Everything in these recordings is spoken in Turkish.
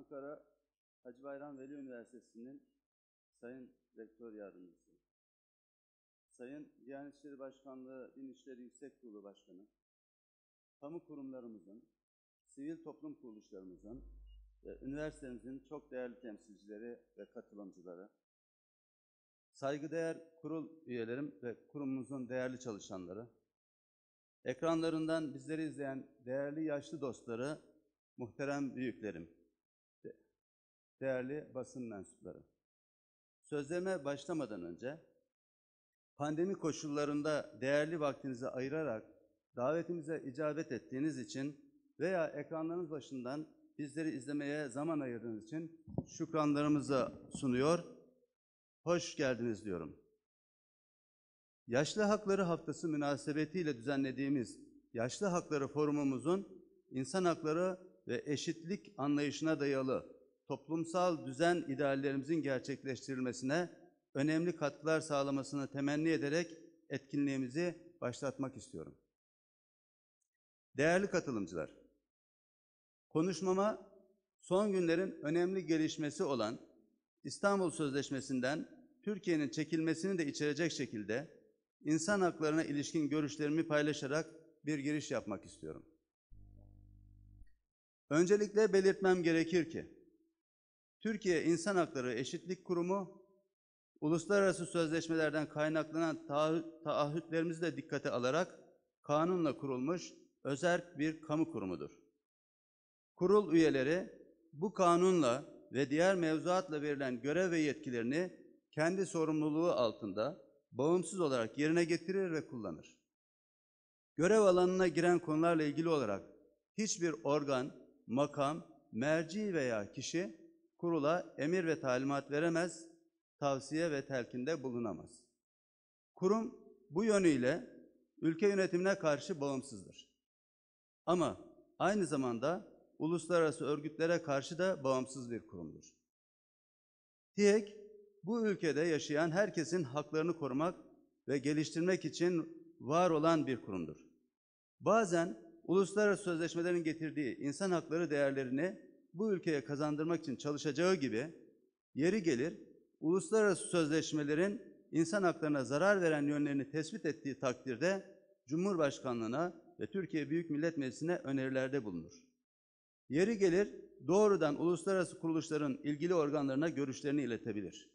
Ankara Hacı Bayram Veli Üniversitesi'nin Sayın Rektör Yardımcısı, Sayın Diyanet İşleri Başkanlığı Din İşleri Yüksek Kurulu Başkanı, kamu kurumlarımızın, sivil toplum kuruluşlarımızın ve üniversitemizin çok değerli temsilcileri ve katılımcıları, saygıdeğer kurul üyelerim ve kurumumuzun değerli çalışanları, ekranlarından bizleri izleyen değerli yaşlı dostları, muhterem büyüklerim, değerli basın mensupları. Sözlerime başlamadan önce pandemi koşullarında değerli vaktinizi ayırarak davetimize icabet ettiğiniz için veya ekranlarınız başından bizleri izlemeye zaman ayırdığınız için şükranlarımızı sunuyor, hoş geldiniz diyorum. Yaşlı Hakları Haftası münasebetiyle düzenlediğimiz Yaşlı Hakları Forumumuzun insan hakları ve eşitlik anlayışına dayalı toplumsal düzen ideallerimizin gerçekleştirilmesine önemli katkılar sağlamasını temenni ederek etkinliğimizi başlatmak istiyorum. Değerli katılımcılar, konuşmama son günlerin önemli gelişmesi olan İstanbul Sözleşmesi'nden Türkiye'nin çekilmesini de içerecek şekilde insan haklarına ilişkin görüşlerimi paylaşarak bir giriş yapmak istiyorum. Öncelikle belirtmem gerekir ki Türkiye İnsan Hakları Eşitlik Kurumu, uluslararası sözleşmelerden kaynaklanan taahhütlerimizi de dikkate alarak kanunla kurulmuş özerk bir kamu kurumudur. Kurul üyeleri bu kanunla ve diğer mevzuatla verilen görev ve yetkilerini kendi sorumluluğu altında bağımsız olarak yerine getirir ve kullanır. Görev alanına giren konularla ilgili olarak hiçbir organ, makam, merci veya kişi kurula emir ve talimat veremez, tavsiye ve telkinde bulunamaz. Kurum bu yönüyle ülke yönetimine karşı bağımsızdır. Ama aynı zamanda uluslararası örgütlere karşı da bağımsız bir kurumdur. TİEK, bu ülkede yaşayan herkesin haklarını korumak ve geliştirmek için var olan bir kurumdur. Bazen uluslararası sözleşmelerin getirdiği insan hakları değerlerini bu ülkeye kazandırmak için çalışacağı gibi yeri gelir uluslararası sözleşmelerin insan haklarına zarar veren yönlerini tespit ettiği takdirde Cumhurbaşkanlığına ve Türkiye Büyük Millet Meclisi'ne önerilerde bulunur. Yeri gelir doğrudan uluslararası kuruluşların ilgili organlarına görüşlerini iletebilir.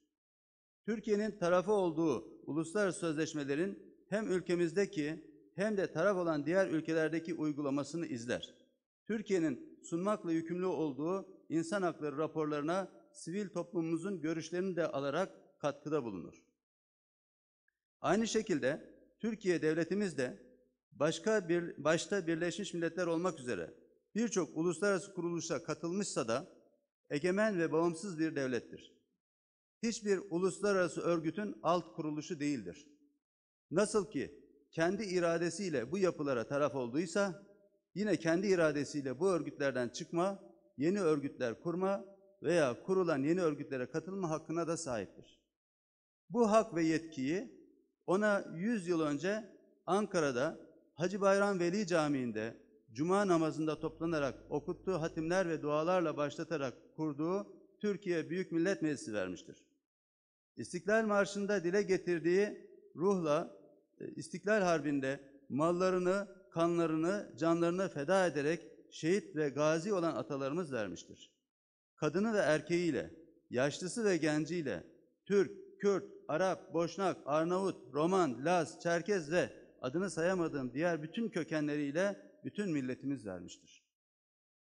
Türkiye'nin tarafı olduğu uluslararası sözleşmelerin hem ülkemizdeki hem de taraf olan diğer ülkelerdeki uygulamasını izler. Türkiye'nin sunmakla yükümlü olduğu insan hakları raporlarına sivil toplumumuzun görüşlerini de alarak katkıda bulunur. Aynı şekilde Türkiye devletimiz de başka bir, başta Birleşmiş Milletler olmak üzere birçok uluslararası kuruluşa katılmışsa da egemen ve bağımsız bir devlettir. Hiçbir uluslararası örgütün alt kuruluşu değildir. Nasıl ki kendi iradesiyle bu yapılara taraf olduysa yine kendi iradesiyle bu örgütlerden çıkma, yeni örgütler kurma veya kurulan yeni örgütlere katılma hakkına da sahiptir. Bu hak ve yetkiyi ona 100 yıl önce Ankara'da Hacı Bayram Veli Camii'nde cuma namazında toplanarak okuttuğu hatimler ve dualarla başlatarak kurduğu Türkiye Büyük Millet Meclisi vermiştir. İstiklal Marşı'nda dile getirdiği ruhla e, İstiklal Harbi'nde mallarını, kanlarını, canlarını feda ederek şehit ve gazi olan atalarımız vermiştir. Kadını ve erkeğiyle, yaşlısı ve genciyle, Türk, Kürt, Arap, Boşnak, Arnavut, Roman, Laz, Çerkez ve adını sayamadığım diğer bütün kökenleriyle bütün milletimiz vermiştir.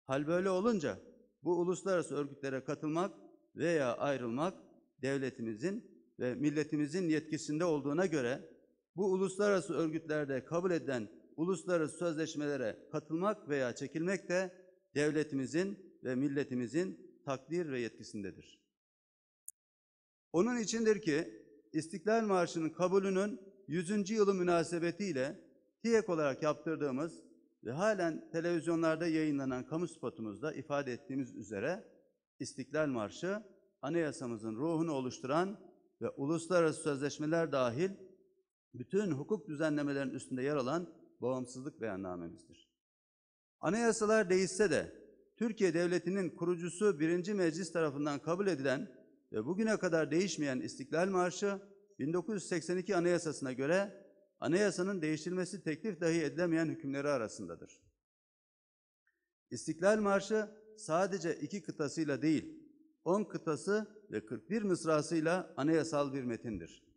Hal böyle olunca bu uluslararası örgütlere katılmak veya ayrılmak devletimizin ve milletimizin yetkisinde olduğuna göre bu uluslararası örgütlerde kabul edilen uluslararası sözleşmelere katılmak veya çekilmek de devletimizin ve milletimizin takdir ve yetkisindedir. Onun içindir ki İstiklal Marşı'nın kabulünün 100. yılı münasebetiyle TİEK olarak yaptırdığımız ve halen televizyonlarda yayınlanan kamu spotumuzda ifade ettiğimiz üzere İstiklal Marşı anayasamızın ruhunu oluşturan ve uluslararası sözleşmeler dahil bütün hukuk düzenlemelerinin üstünde yer alan bağımsızlık beyannamemizdir. Anayasalar değişse de Türkiye Devleti'nin kurucusu 1. Meclis tarafından kabul edilen ve bugüne kadar değişmeyen İstiklal Marşı 1982 Anayasası'na göre anayasanın değiştirilmesi teklif dahi edilemeyen hükümleri arasındadır. İstiklal Marşı sadece iki kıtasıyla değil, 10 kıtası ve 41 mısrasıyla anayasal bir metindir.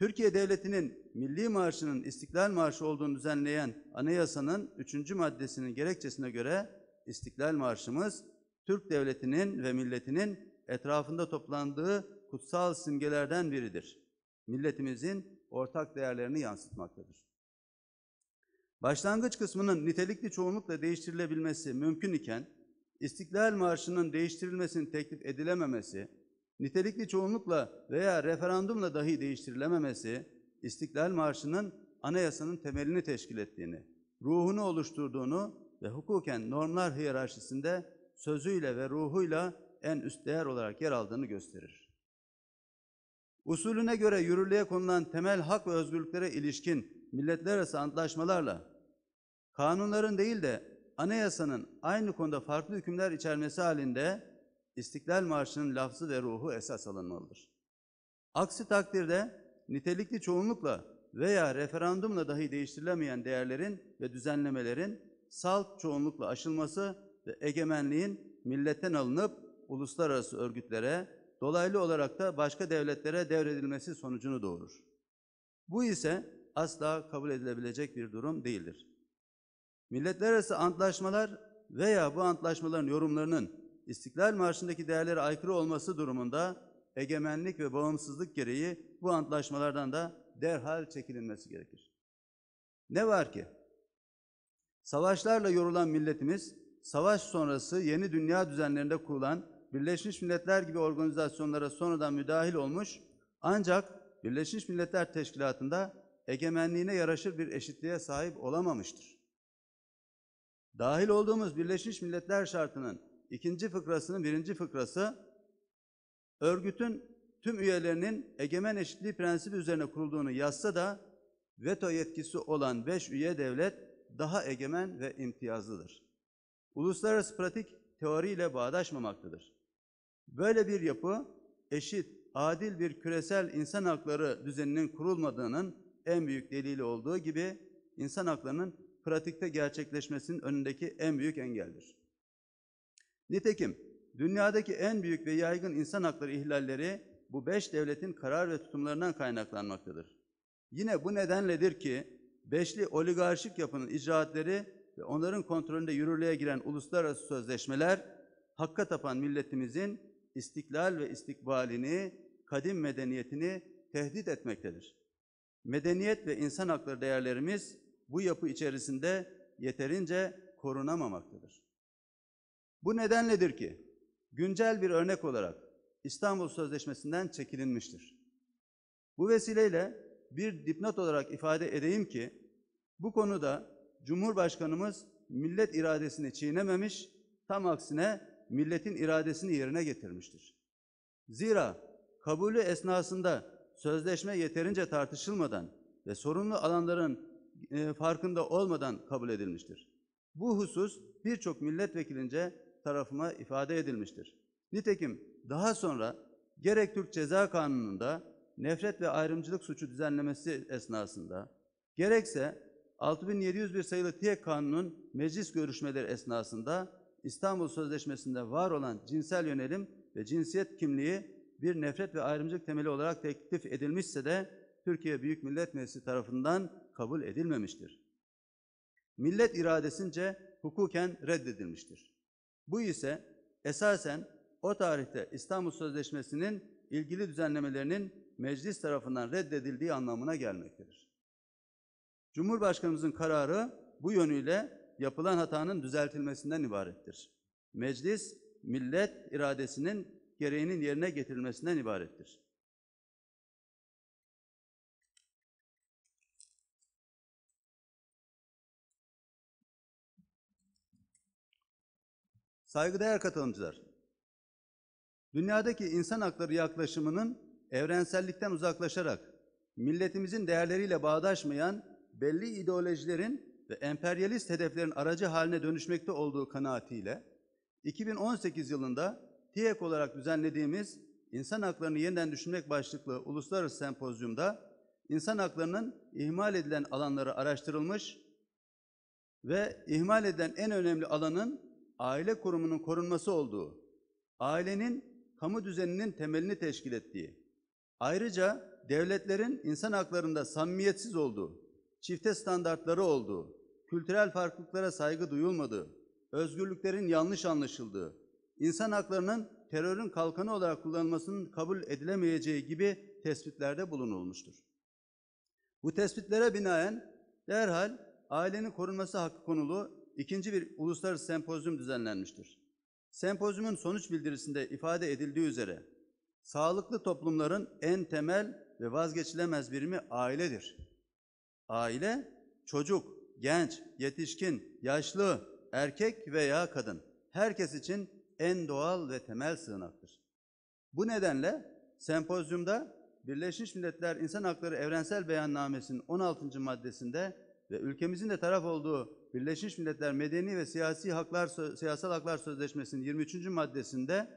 Türkiye Devleti'nin milli marşının İstiklal Marşı olduğunu düzenleyen anayasanın 3. maddesinin gerekçesine göre İstiklal Marşımız Türk Devleti'nin ve milletinin etrafında toplandığı kutsal simgelerden biridir. Milletimizin ortak değerlerini yansıtmaktadır. Başlangıç kısmının nitelikli çoğunlukla değiştirilebilmesi mümkün iken İstiklal Marşı'nın değiştirilmesinin teklif edilememesi nitelikli çoğunlukla veya referandumla dahi değiştirilememesi, İstiklal Marşı'nın anayasanın temelini teşkil ettiğini, ruhunu oluşturduğunu ve hukuken normlar hiyerarşisinde sözüyle ve ruhuyla en üst değer olarak yer aldığını gösterir. Usulüne göre yürürlüğe konulan temel hak ve özgürlüklere ilişkin milletler arası antlaşmalarla kanunların değil de anayasanın aynı konuda farklı hükümler içermesi halinde İstiklal Marşı'nın lafzı ve ruhu esas alınmalıdır. Aksi takdirde nitelikli çoğunlukla veya referandumla dahi değiştirilemeyen değerlerin ve düzenlemelerin salt çoğunlukla aşılması ve egemenliğin milletten alınıp uluslararası örgütlere, dolaylı olarak da başka devletlere devredilmesi sonucunu doğurur. Bu ise asla kabul edilebilecek bir durum değildir. Milletler arası antlaşmalar veya bu antlaşmaların yorumlarının İstiklal Marşı'ndaki değerlere aykırı olması durumunda egemenlik ve bağımsızlık gereği bu antlaşmalardan da derhal çekilinmesi gerekir. Ne var ki? Savaşlarla yorulan milletimiz, savaş sonrası yeni dünya düzenlerinde kurulan Birleşmiş Milletler gibi organizasyonlara sonradan müdahil olmuş, ancak Birleşmiş Milletler Teşkilatı'nda egemenliğine yaraşır bir eşitliğe sahip olamamıştır. Dahil olduğumuz Birleşmiş Milletler şartının ikinci fıkrasının birinci fıkrası örgütün tüm üyelerinin egemen eşitliği prensibi üzerine kurulduğunu yazsa da veto yetkisi olan beş üye devlet daha egemen ve imtiyazlıdır. Uluslararası pratik teoriyle bağdaşmamaktadır. Böyle bir yapı eşit, adil bir küresel insan hakları düzeninin kurulmadığının en büyük delili olduğu gibi insan haklarının pratikte gerçekleşmesinin önündeki en büyük engeldir. Nitekim dünyadaki en büyük ve yaygın insan hakları ihlalleri bu beş devletin karar ve tutumlarından kaynaklanmaktadır. Yine bu nedenledir ki beşli oligarşik yapının icraatleri ve onların kontrolünde yürürlüğe giren uluslararası sözleşmeler hakka tapan milletimizin istiklal ve istikbalini, kadim medeniyetini tehdit etmektedir. Medeniyet ve insan hakları değerlerimiz bu yapı içerisinde yeterince korunamamaktadır. Bu nedenledir ki güncel bir örnek olarak İstanbul Sözleşmesi'nden çekilinmiştir. Bu vesileyle bir dipnot olarak ifade edeyim ki bu konuda Cumhurbaşkanımız millet iradesini çiğnememiş, tam aksine milletin iradesini yerine getirmiştir. Zira kabulü esnasında sözleşme yeterince tartışılmadan ve sorunlu alanların e, farkında olmadan kabul edilmiştir. Bu husus birçok milletvekilince tarafıma ifade edilmiştir. Nitekim daha sonra gerek Türk Ceza Kanunu'nda nefret ve ayrımcılık suçu düzenlemesi esnasında gerekse 6701 sayılı TİEK Kanunu'nun meclis görüşmeleri esnasında İstanbul Sözleşmesi'nde var olan cinsel yönelim ve cinsiyet kimliği bir nefret ve ayrımcılık temeli olarak teklif edilmişse de Türkiye Büyük Millet Meclisi tarafından kabul edilmemiştir. Millet iradesince hukuken reddedilmiştir. Bu ise esasen o tarihte İstanbul Sözleşmesi'nin ilgili düzenlemelerinin meclis tarafından reddedildiği anlamına gelmektedir. Cumhurbaşkanımızın kararı bu yönüyle yapılan hatanın düzeltilmesinden ibarettir. Meclis, millet iradesinin gereğinin yerine getirilmesinden ibarettir. Saygıdeğer katılımcılar, dünyadaki insan hakları yaklaşımının evrensellikten uzaklaşarak milletimizin değerleriyle bağdaşmayan belli ideolojilerin ve emperyalist hedeflerin aracı haline dönüşmekte olduğu kanaatiyle 2018 yılında TİEK olarak düzenlediğimiz İnsan Haklarını Yeniden Düşünmek başlıklı uluslararası sempozyumda insan haklarının ihmal edilen alanları araştırılmış ve ihmal edilen en önemli alanın aile kurumunun korunması olduğu, ailenin kamu düzeninin temelini teşkil ettiği, ayrıca devletlerin insan haklarında samimiyetsiz olduğu, çifte standartları olduğu, kültürel farklılıklara saygı duyulmadığı, özgürlüklerin yanlış anlaşıldığı, insan haklarının terörün kalkanı olarak kullanılmasının kabul edilemeyeceği gibi tespitlerde bulunulmuştur. Bu tespitlere binaen derhal ailenin korunması hakkı konulu ikinci bir uluslararası sempozyum düzenlenmiştir. Sempozyumun sonuç bildirisinde ifade edildiği üzere sağlıklı toplumların en temel ve vazgeçilemez birimi ailedir. Aile çocuk, genç, yetişkin, yaşlı, erkek veya kadın herkes için en doğal ve temel sığınaktır. Bu nedenle sempozyumda Birleşmiş Milletler İnsan Hakları Evrensel Beyannamesi'nin 16. maddesinde ve ülkemizin de taraf olduğu Birleşmiş Milletler Medeni ve Siyasi Haklar Siyasal Haklar Sözleşmesi'nin 23. maddesinde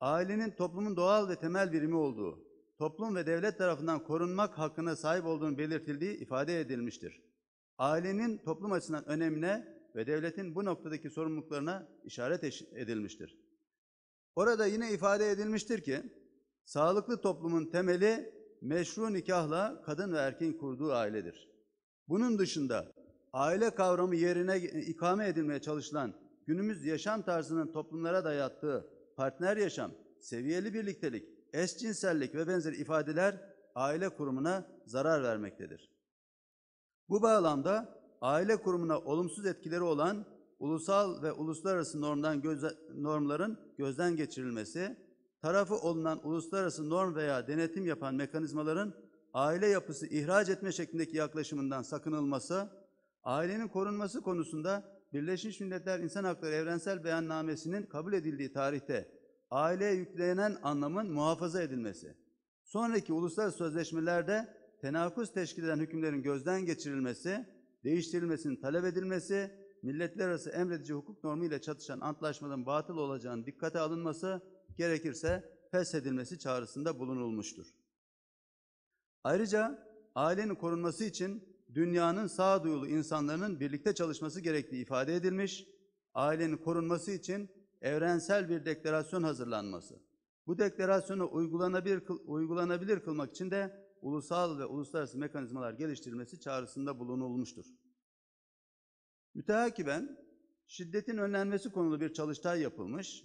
ailenin toplumun doğal ve temel birimi olduğu, toplum ve devlet tarafından korunmak hakkına sahip olduğunu belirtildiği ifade edilmiştir. Ailenin toplum açısından önemine ve devletin bu noktadaki sorumluluklarına işaret edilmiştir. Orada yine ifade edilmiştir ki, sağlıklı toplumun temeli meşru nikahla kadın ve erkeğin kurduğu ailedir. Bunun dışında aile kavramı yerine ikame edilmeye çalışılan günümüz yaşam tarzının toplumlara dayattığı partner yaşam, seviyeli birliktelik, eşcinsellik ve benzeri ifadeler aile kurumuna zarar vermektedir. Bu bağlamda aile kurumuna olumsuz etkileri olan ulusal ve uluslararası normdan göze, normların gözden geçirilmesi, tarafı olunan uluslararası norm veya denetim yapan mekanizmaların aile yapısı ihraç etme şeklindeki yaklaşımından sakınılması, ailenin korunması konusunda Birleşmiş Milletler İnsan Hakları Evrensel Beyannamesi'nin kabul edildiği tarihte aileye yüklenen anlamın muhafaza edilmesi, sonraki uluslararası sözleşmelerde tenakuz teşkil eden hükümlerin gözden geçirilmesi, değiştirilmesinin talep edilmesi, milletler arası emredici hukuk normu ile çatışan antlaşmaların batıl olacağının dikkate alınması, gerekirse pes edilmesi çağrısında bulunulmuştur. Ayrıca ailenin korunması için dünyanın sağduyulu insanların birlikte çalışması gerektiği ifade edilmiş, ailenin korunması için evrensel bir deklarasyon hazırlanması. Bu deklarasyonu uygulanabilir, uygulanabilir kılmak için de ulusal ve uluslararası mekanizmalar geliştirilmesi çağrısında bulunulmuştur. Müteakiben şiddetin önlenmesi konulu bir çalıştay yapılmış.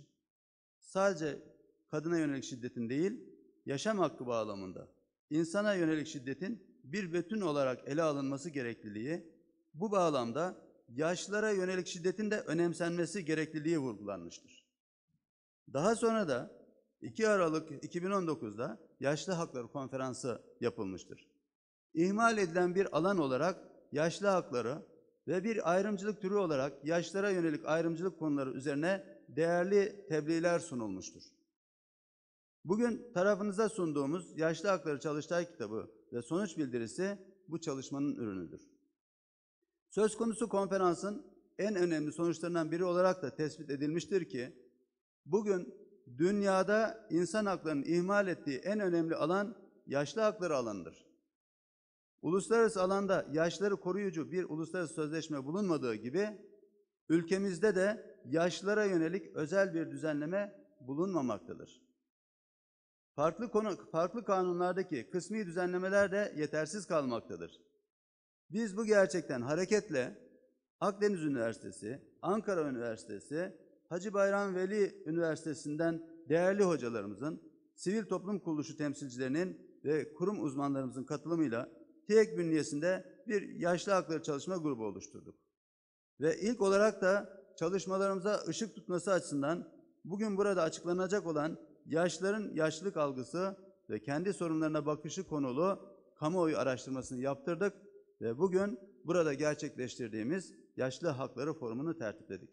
Sadece kadına yönelik şiddetin değil, yaşam hakkı bağlamında insana yönelik şiddetin bir bütün olarak ele alınması gerekliliği, bu bağlamda yaşlara yönelik şiddetin de önemsenmesi gerekliliği vurgulanmıştır. Daha sonra da 2 Aralık 2019'da Yaşlı Hakları Konferansı yapılmıştır. İhmal edilen bir alan olarak yaşlı hakları ve bir ayrımcılık türü olarak yaşlara yönelik ayrımcılık konuları üzerine değerli tebliğler sunulmuştur. Bugün tarafınıza sunduğumuz Yaşlı Hakları Çalıştay kitabı ve sonuç bildirisi bu çalışmanın ürünüdür. Söz konusu konferansın en önemli sonuçlarından biri olarak da tespit edilmiştir ki, bugün dünyada insan haklarının ihmal ettiği en önemli alan yaşlı hakları alanıdır. Uluslararası alanda yaşları koruyucu bir uluslararası sözleşme bulunmadığı gibi, ülkemizde de yaşlara yönelik özel bir düzenleme bulunmamaktadır. Farklı, konu, farklı kanunlardaki kısmi düzenlemeler de yetersiz kalmaktadır. Biz bu gerçekten hareketle Akdeniz Üniversitesi, Ankara Üniversitesi, Hacı Bayram Veli Üniversitesi'nden değerli hocalarımızın, sivil toplum kuruluşu temsilcilerinin ve kurum uzmanlarımızın katılımıyla TİEK bünyesinde bir yaşlı hakları çalışma grubu oluşturduk. Ve ilk olarak da çalışmalarımıza ışık tutması açısından bugün burada açıklanacak olan yaşların yaşlılık algısı ve kendi sorunlarına bakışı konulu kamuoyu araştırmasını yaptırdık ve bugün burada gerçekleştirdiğimiz Yaşlı Hakları Forumunu tertipledik.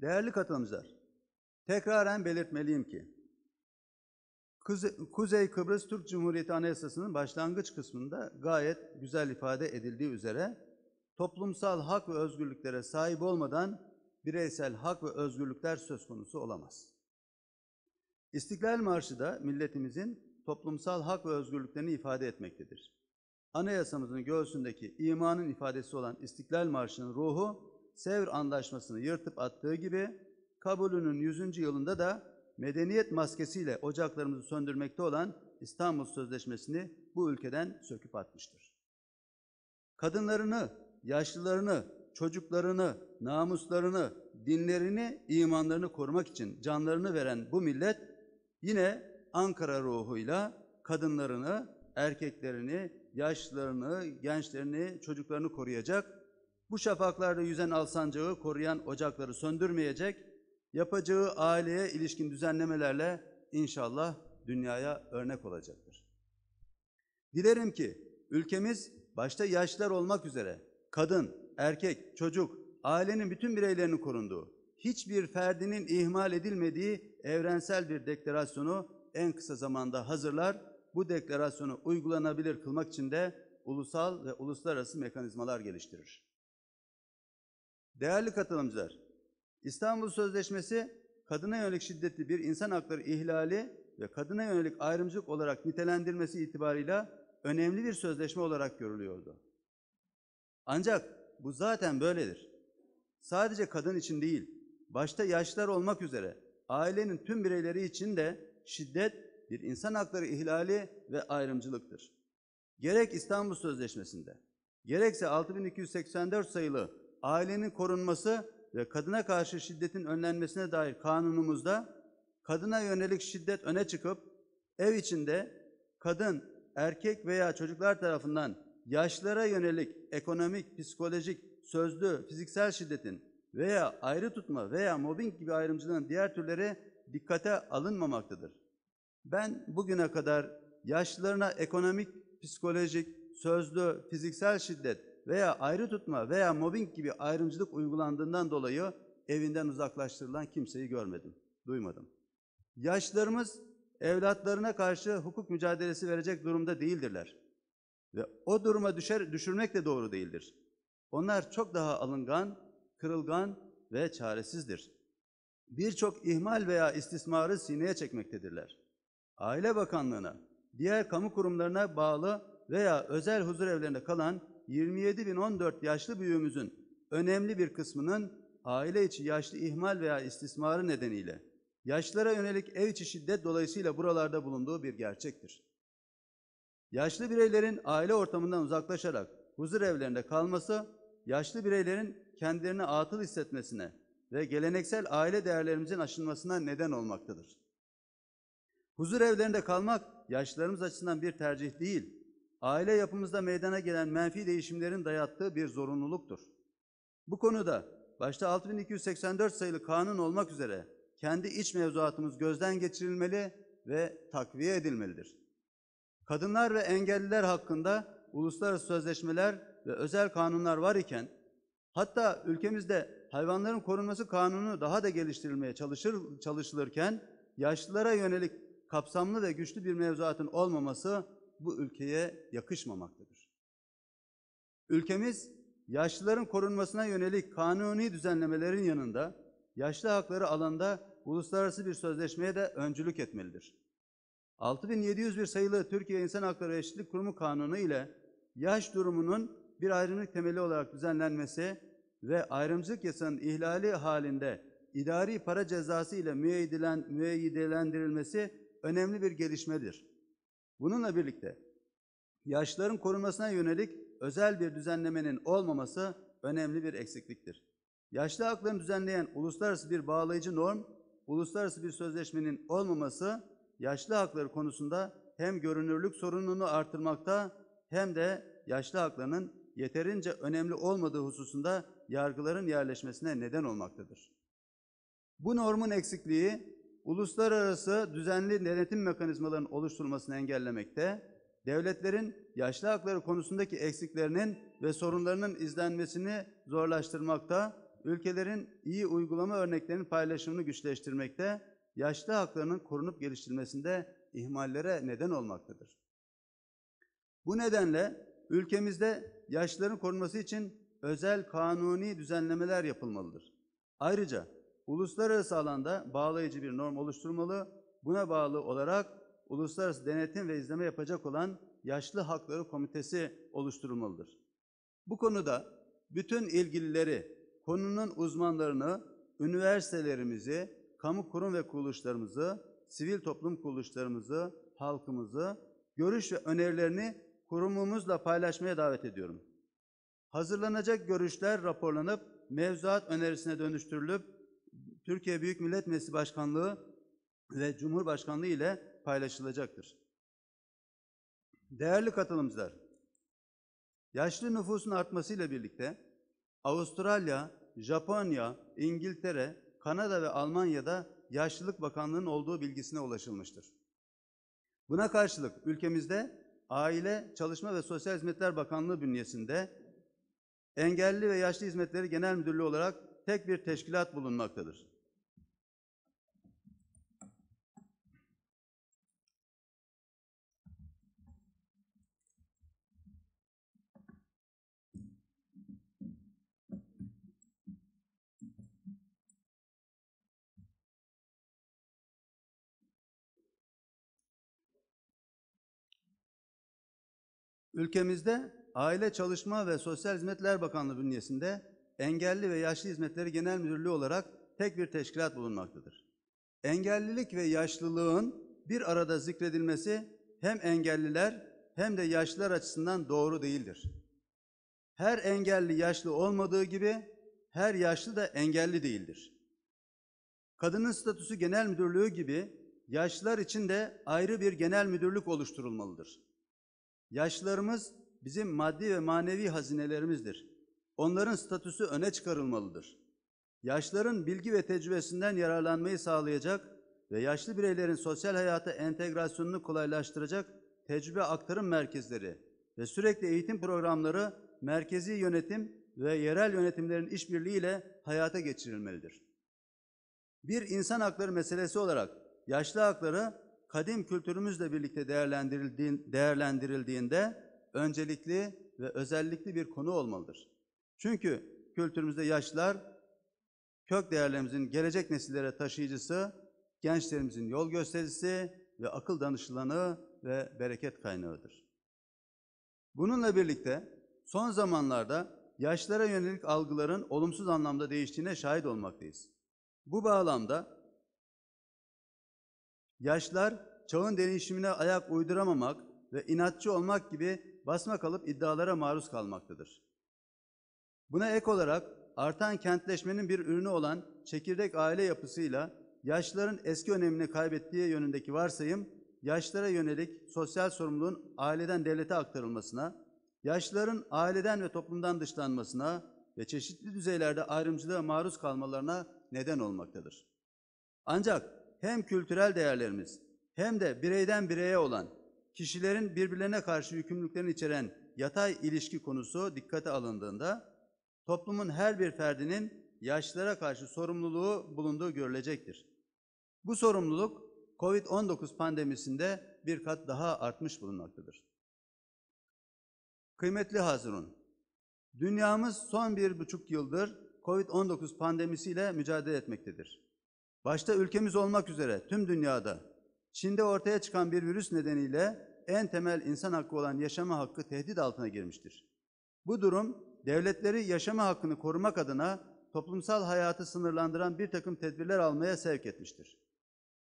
Değerli katılımcılar, tekraren belirtmeliyim ki Kuzey Kıbrıs Türk Cumhuriyeti Anayasası'nın başlangıç kısmında gayet güzel ifade edildiği üzere toplumsal hak ve özgürlüklere sahip olmadan bireysel hak ve özgürlükler söz konusu olamaz. İstiklal Marşı da milletimizin toplumsal hak ve özgürlüklerini ifade etmektedir. Anayasamızın göğsündeki imanın ifadesi olan İstiklal Marşı'nın ruhu Sevr Anlaşması'nı yırtıp attığı gibi kabulünün 100. yılında da medeniyet maskesiyle ocaklarımızı söndürmekte olan İstanbul Sözleşmesi'ni bu ülkeden söküp atmıştır. Kadınlarını, yaşlılarını, çocuklarını, namuslarını, dinlerini, imanlarını korumak için canlarını veren bu millet yine Ankara ruhuyla kadınlarını, erkeklerini, yaşlılarını, gençlerini, çocuklarını koruyacak, bu şafaklarda yüzen alsancağı koruyan ocakları söndürmeyecek, yapacağı aileye ilişkin düzenlemelerle inşallah dünyaya örnek olacaktır. Dilerim ki ülkemiz başta yaşlar olmak üzere kadın, erkek, çocuk, ailenin bütün bireylerini korunduğu, hiçbir ferdinin ihmal edilmediği evrensel bir deklarasyonu en kısa zamanda hazırlar. Bu deklarasyonu uygulanabilir kılmak için de ulusal ve uluslararası mekanizmalar geliştirir. Değerli katılımcılar, İstanbul Sözleşmesi kadına yönelik şiddetli bir insan hakları ihlali ve kadına yönelik ayrımcılık olarak nitelendirmesi itibarıyla önemli bir sözleşme olarak görülüyordu. Ancak bu zaten böyledir. Sadece kadın için değil, başta yaşlılar olmak üzere ailenin tüm bireyleri için de şiddet bir insan hakları ihlali ve ayrımcılıktır. Gerek İstanbul Sözleşmesi'nde, gerekse 6284 sayılı ailenin korunması kadına karşı şiddetin önlenmesine dair kanunumuzda kadına yönelik şiddet öne çıkıp ev içinde kadın, erkek veya çocuklar tarafından yaşlara yönelik ekonomik, psikolojik, sözlü, fiziksel şiddetin veya ayrı tutma veya mobbing gibi ayrımcılığın diğer türleri dikkate alınmamaktadır. Ben bugüne kadar yaşlarına ekonomik, psikolojik, sözlü, fiziksel şiddet veya ayrı tutma veya mobbing gibi ayrımcılık uygulandığından dolayı evinden uzaklaştırılan kimseyi görmedim, duymadım. Yaşlarımız evlatlarına karşı hukuk mücadelesi verecek durumda değildirler. Ve o duruma düşer, düşürmek de doğru değildir. Onlar çok daha alıngan, kırılgan ve çaresizdir. Birçok ihmal veya istismarı sineye çekmektedirler. Aile Bakanlığı'na, diğer kamu kurumlarına bağlı veya özel huzur evlerinde kalan 27.014 yaşlı büyüğümüzün önemli bir kısmının aile içi yaşlı ihmal veya istismarı nedeniyle yaşlara yönelik ev içi şiddet dolayısıyla buralarda bulunduğu bir gerçektir. Yaşlı bireylerin aile ortamından uzaklaşarak huzur evlerinde kalması, yaşlı bireylerin kendilerini atıl hissetmesine ve geleneksel aile değerlerimizin aşınmasına neden olmaktadır. Huzur evlerinde kalmak yaşlarımız açısından bir tercih değil, aile yapımızda meydana gelen menfi değişimlerin dayattığı bir zorunluluktur. Bu konuda başta 6284 sayılı kanun olmak üzere kendi iç mevzuatımız gözden geçirilmeli ve takviye edilmelidir. Kadınlar ve engelliler hakkında uluslararası sözleşmeler ve özel kanunlar var iken hatta ülkemizde hayvanların korunması kanunu daha da geliştirilmeye çalışır, çalışılırken yaşlılara yönelik kapsamlı ve güçlü bir mevzuatın olmaması bu ülkeye yakışmamaktadır. Ülkemiz yaşlıların korunmasına yönelik kanuni düzenlemelerin yanında yaşlı hakları alanda uluslararası bir sözleşmeye de öncülük etmelidir. 6701 sayılı Türkiye İnsan Hakları ve Eşitlik Kurumu Kanunu ile yaş durumunun bir ayrımcılık temeli olarak düzenlenmesi ve ayrımcılık yasanın ihlali halinde idari para cezası ile müeyyidilendirilmesi önemli bir gelişmedir. Bununla birlikte yaşlıların korunmasına yönelik özel bir düzenlemenin olmaması önemli bir eksikliktir. Yaşlı haklarını düzenleyen uluslararası bir bağlayıcı norm, uluslararası bir sözleşmenin olmaması yaşlı hakları konusunda hem görünürlük sorununu artırmakta hem de yaşlı haklarının yeterince önemli olmadığı hususunda yargıların yerleşmesine neden olmaktadır. Bu normun eksikliği uluslararası düzenli denetim mekanizmalarının oluşturulmasını engellemekte, devletlerin yaşlı hakları konusundaki eksiklerinin ve sorunlarının izlenmesini zorlaştırmakta, ülkelerin iyi uygulama örneklerinin paylaşımını güçleştirmekte, yaşlı haklarının korunup geliştirilmesinde ihmallere neden olmaktadır. Bu nedenle ülkemizde yaşlıların korunması için özel kanuni düzenlemeler yapılmalıdır. Ayrıca uluslararası alanda bağlayıcı bir norm oluşturmalı. Buna bağlı olarak uluslararası denetim ve izleme yapacak olan Yaşlı Hakları Komitesi oluşturulmalıdır. Bu konuda bütün ilgilileri, konunun uzmanlarını, üniversitelerimizi, kamu kurum ve kuruluşlarımızı, sivil toplum kuruluşlarımızı, halkımızı, görüş ve önerilerini kurumumuzla paylaşmaya davet ediyorum. Hazırlanacak görüşler raporlanıp mevzuat önerisine dönüştürülüp Türkiye Büyük Millet Meclisi Başkanlığı ve Cumhurbaşkanlığı ile paylaşılacaktır. Değerli katılımcılar, yaşlı nüfusun artmasıyla birlikte Avustralya, Japonya, İngiltere, Kanada ve Almanya'da yaşlılık bakanlığının olduğu bilgisine ulaşılmıştır. Buna karşılık ülkemizde Aile, Çalışma ve Sosyal Hizmetler Bakanlığı bünyesinde Engelli ve Yaşlı Hizmetleri Genel Müdürlüğü olarak tek bir teşkilat bulunmaktadır. Ülkemizde Aile Çalışma ve Sosyal Hizmetler Bakanlığı bünyesinde Engelli ve Yaşlı Hizmetleri Genel Müdürlüğü olarak tek bir teşkilat bulunmaktadır. Engellilik ve yaşlılığın bir arada zikredilmesi hem engelliler hem de yaşlılar açısından doğru değildir. Her engelli yaşlı olmadığı gibi her yaşlı da engelli değildir. Kadının Statüsü Genel Müdürlüğü gibi yaşlılar için de ayrı bir genel müdürlük oluşturulmalıdır. Yaşlarımız bizim maddi ve manevi hazinelerimizdir. Onların statüsü öne çıkarılmalıdır. Yaşların bilgi ve tecrübesinden yararlanmayı sağlayacak ve yaşlı bireylerin sosyal hayata entegrasyonunu kolaylaştıracak tecrübe aktarım merkezleri ve sürekli eğitim programları merkezi yönetim ve yerel yönetimlerin işbirliğiyle hayata geçirilmelidir. Bir insan hakları meselesi olarak yaşlı hakları kadim kültürümüzle birlikte değerlendirildiğin, değerlendirildiğinde öncelikli ve özellikli bir konu olmalıdır. Çünkü kültürümüzde yaşlar kök değerlerimizin gelecek nesillere taşıyıcısı, gençlerimizin yol gösterisi ve akıl danışılanı ve bereket kaynağıdır. Bununla birlikte son zamanlarda yaşlara yönelik algıların olumsuz anlamda değiştiğine şahit olmaktayız. Bu bağlamda Yaşlar çağın değişimine ayak uyduramamak ve inatçı olmak gibi basma kalıp iddialara maruz kalmaktadır. Buna ek olarak artan kentleşmenin bir ürünü olan çekirdek aile yapısıyla yaşların eski önemini kaybettiği yönündeki varsayım, yaşlara yönelik sosyal sorumluluğun aileden devlete aktarılmasına, yaşların aileden ve toplumdan dışlanmasına ve çeşitli düzeylerde ayrımcılığa maruz kalmalarına neden olmaktadır. Ancak hem kültürel değerlerimiz hem de bireyden bireye olan kişilerin birbirlerine karşı yükümlülüklerini içeren yatay ilişki konusu dikkate alındığında toplumun her bir ferdinin yaşlılara karşı sorumluluğu bulunduğu görülecektir. Bu sorumluluk COVID-19 pandemisinde bir kat daha artmış bulunmaktadır. Kıymetli Hazirun, dünyamız son bir buçuk yıldır COVID-19 pandemisiyle mücadele etmektedir. Başta ülkemiz olmak üzere tüm dünyada Çin'de ortaya çıkan bir virüs nedeniyle en temel insan hakkı olan yaşama hakkı tehdit altına girmiştir. Bu durum devletleri yaşama hakkını korumak adına toplumsal hayatı sınırlandıran bir takım tedbirler almaya sevk etmiştir.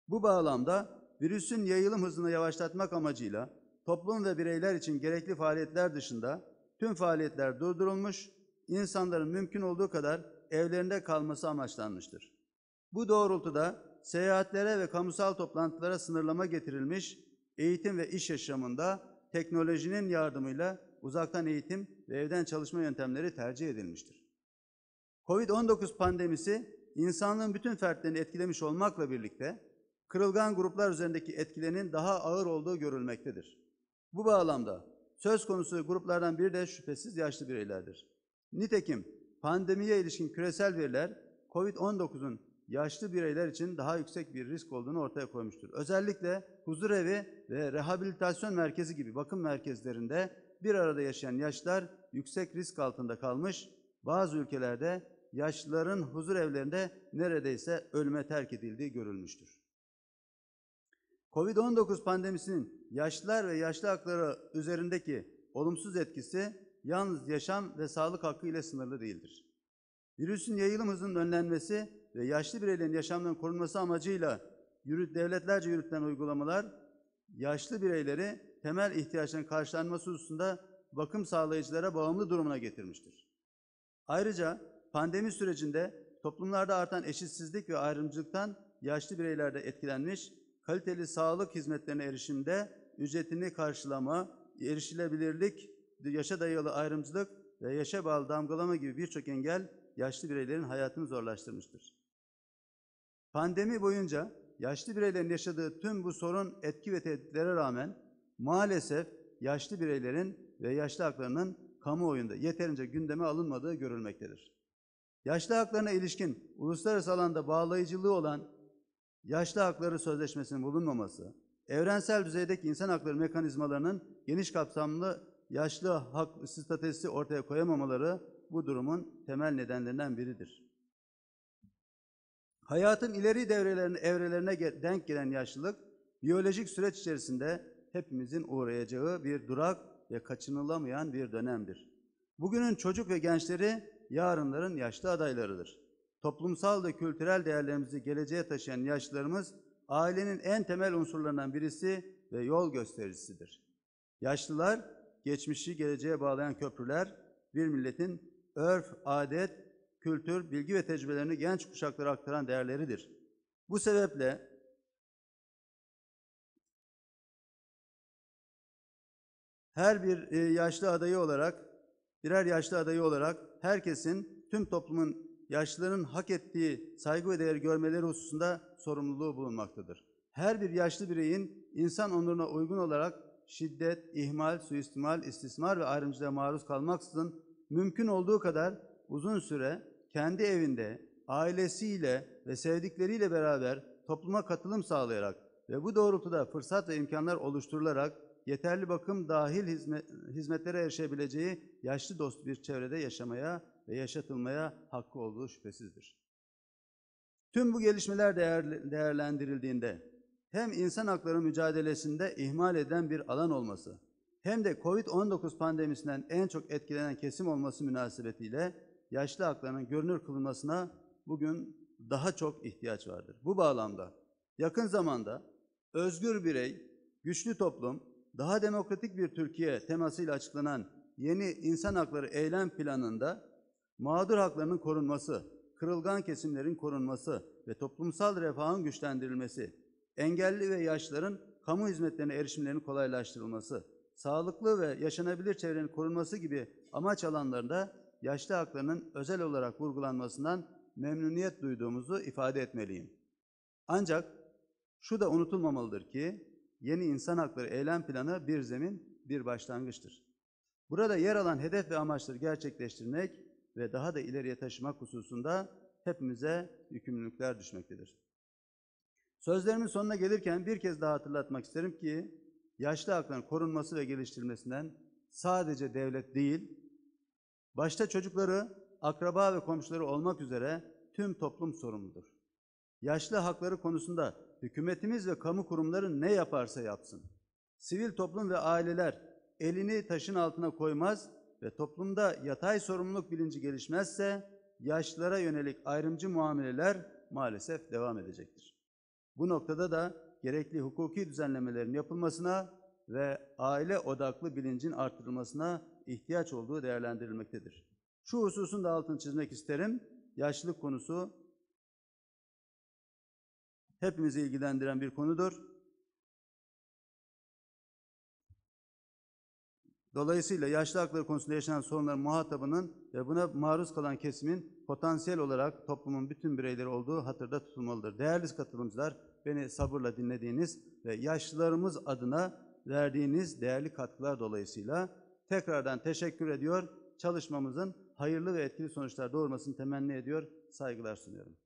Bu bağlamda virüsün yayılım hızını yavaşlatmak amacıyla toplum ve bireyler için gerekli faaliyetler dışında tüm faaliyetler durdurulmuş, insanların mümkün olduğu kadar evlerinde kalması amaçlanmıştır. Bu doğrultuda seyahatlere ve kamusal toplantılara sınırlama getirilmiş, eğitim ve iş yaşamında teknolojinin yardımıyla uzaktan eğitim ve evden çalışma yöntemleri tercih edilmiştir. Covid-19 pandemisi insanlığın bütün fertlerini etkilemiş olmakla birlikte kırılgan gruplar üzerindeki etkilerin daha ağır olduğu görülmektedir. Bu bağlamda söz konusu gruplardan biri de şüphesiz yaşlı bireylerdir. Nitekim pandemiye ilişkin küresel veriler COVID-19'un yaşlı bireyler için daha yüksek bir risk olduğunu ortaya koymuştur. Özellikle huzur evi ve rehabilitasyon merkezi gibi bakım merkezlerinde bir arada yaşayan yaşlılar yüksek risk altında kalmış. Bazı ülkelerde yaşlıların huzur evlerinde neredeyse ölüme terk edildiği görülmüştür. Covid-19 pandemisinin yaşlılar ve yaşlı hakları üzerindeki olumsuz etkisi yalnız yaşam ve sağlık hakkı ile sınırlı değildir. Virüsün yayılım hızının önlenmesi ve yaşlı bireylerin yaşamlarının korunması amacıyla yürüt, devletlerce yürütülen uygulamalar, yaşlı bireyleri temel ihtiyaçların karşılanması hususunda bakım sağlayıcılara bağımlı durumuna getirmiştir. Ayrıca pandemi sürecinde toplumlarda artan eşitsizlik ve ayrımcılıktan yaşlı bireylerde etkilenmiş, kaliteli sağlık hizmetlerine erişimde ücretini karşılama, erişilebilirlik, yaşa dayalı ayrımcılık ve yaşa bağlı damgalama gibi birçok engel yaşlı bireylerin hayatını zorlaştırmıştır. Pandemi boyunca yaşlı bireylerin yaşadığı tüm bu sorun etki ve tehditlere rağmen maalesef yaşlı bireylerin ve yaşlı haklarının kamuoyunda yeterince gündeme alınmadığı görülmektedir. Yaşlı haklarına ilişkin uluslararası alanda bağlayıcılığı olan Yaşlı Hakları Sözleşmesi'nin bulunmaması, evrensel düzeydeki insan hakları mekanizmalarının geniş kapsamlı yaşlı hak statüsü ortaya koyamamaları bu durumun temel nedenlerinden biridir. Hayatın ileri devrelerine, evrelerine denk gelen yaşlılık, biyolojik süreç içerisinde hepimizin uğrayacağı bir durak ve kaçınılamayan bir dönemdir. Bugünün çocuk ve gençleri yarınların yaşlı adaylarıdır. Toplumsal ve kültürel değerlerimizi geleceğe taşıyan yaşlılarımız ailenin en temel unsurlarından birisi ve yol göstericisidir. Yaşlılar geçmişi geleceğe bağlayan köprüler, bir milletin örf, adet kültür, bilgi ve tecrübelerini genç kuşaklara aktaran değerleridir. Bu sebeple her bir e, yaşlı adayı olarak, birer yaşlı adayı olarak herkesin, tüm toplumun yaşlıların hak ettiği saygı ve değer görmeleri hususunda sorumluluğu bulunmaktadır. Her bir yaşlı bireyin insan onuruna uygun olarak şiddet, ihmal, suistimal, istismar ve ayrımcılığa maruz kalmaksızın mümkün olduğu kadar uzun süre kendi evinde, ailesiyle ve sevdikleriyle beraber topluma katılım sağlayarak ve bu doğrultuda fırsat ve imkanlar oluşturularak yeterli bakım dahil hizmetlere erişebileceği yaşlı dost bir çevrede yaşamaya ve yaşatılmaya hakkı olduğu şüphesizdir. Tüm bu gelişmeler değerlendirildiğinde hem insan hakları mücadelesinde ihmal eden bir alan olması hem de Covid-19 pandemisinden en çok etkilenen kesim olması münasebetiyle yaşlı haklarının görünür kılınmasına bugün daha çok ihtiyaç vardır. Bu bağlamda yakın zamanda özgür birey, güçlü toplum, daha demokratik bir Türkiye temasıyla açıklanan yeni insan hakları eylem planında mağdur haklarının korunması, kırılgan kesimlerin korunması ve toplumsal refahın güçlendirilmesi, engelli ve yaşlıların kamu hizmetlerine erişimlerinin kolaylaştırılması, sağlıklı ve yaşanabilir çevrenin korunması gibi amaç alanlarında yaşlı haklarının özel olarak vurgulanmasından memnuniyet duyduğumuzu ifade etmeliyim. Ancak şu da unutulmamalıdır ki yeni insan hakları eylem planı bir zemin, bir başlangıçtır. Burada yer alan hedef ve amaçları gerçekleştirmek ve daha da ileriye taşımak hususunda hepimize yükümlülükler düşmektedir. Sözlerimin sonuna gelirken bir kez daha hatırlatmak isterim ki yaşlı hakların korunması ve geliştirilmesinden sadece devlet değil, Başta çocukları, akraba ve komşuları olmak üzere tüm toplum sorumludur. Yaşlı hakları konusunda hükümetimiz ve kamu kurumları ne yaparsa yapsın. Sivil toplum ve aileler elini taşın altına koymaz ve toplumda yatay sorumluluk bilinci gelişmezse yaşlılara yönelik ayrımcı muameleler maalesef devam edecektir. Bu noktada da gerekli hukuki düzenlemelerin yapılmasına ve aile odaklı bilincin artırılmasına ihtiyaç olduğu değerlendirilmektedir. Şu hususun da altını çizmek isterim. Yaşlılık konusu hepimizi ilgilendiren bir konudur. Dolayısıyla yaşlı hakları konusunda yaşanan sorunların muhatabının ve buna maruz kalan kesimin potansiyel olarak toplumun bütün bireyleri olduğu hatırda tutulmalıdır. Değerli katılımcılar, beni sabırla dinlediğiniz ve yaşlılarımız adına verdiğiniz değerli katkılar dolayısıyla tekrardan teşekkür ediyor. Çalışmamızın hayırlı ve etkili sonuçlar doğurmasını temenni ediyor. Saygılar sunuyorum.